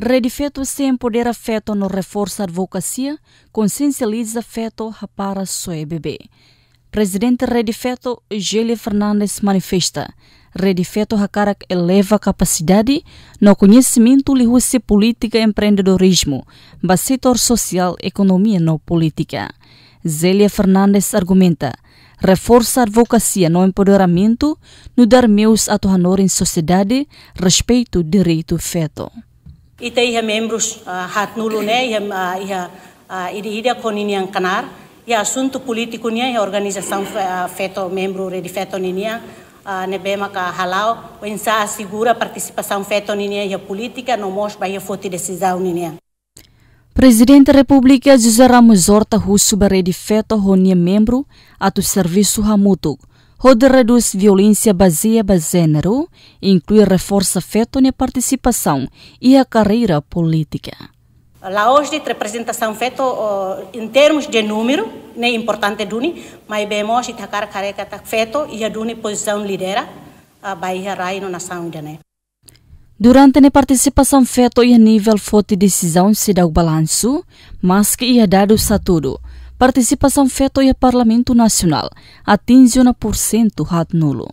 Redifeto se sem poder afeto no reforça a advocacia, consciencializa feto para sua bebê. Presidente Redifeto, Zélia Fernandes manifesta. Redifeto Feto Hakara eleva capacidade no conhecimento de política e empreendedorismo, mas setor social, economia no política. Zélia Fernandes argumenta, reforça a advocacia no empoderamento, no dar meus a em sociedade, respeito direito feto. E tem membros ah, hat nulu ne iha ah, iha ida ida canar, e assunto político nia iha organização ah, feto membro rede feto ninia nebema ka halau wensa assegura participação feto ninia a política no mos ba iha foti decisão ninia Presidente da República José Ramos Horta Russo Barredi Feto Ronia Membro, ato serviço Hamutuk. Roda reduz violência baseada em gênero, inclui reforço feto na participação e a carreira política. Lá hoje, a representação feita eh, em termos de número, não é importante Duni, mas bem hoje, a carreira feita e a Duni posição lidera a Bahia Rai na nação de Durante a participação feita a nível forte decisão se dá o balanço, mas que ia dado satudo. tudo participação feita ao Parlamento Nacional atinge 1% rato nulo.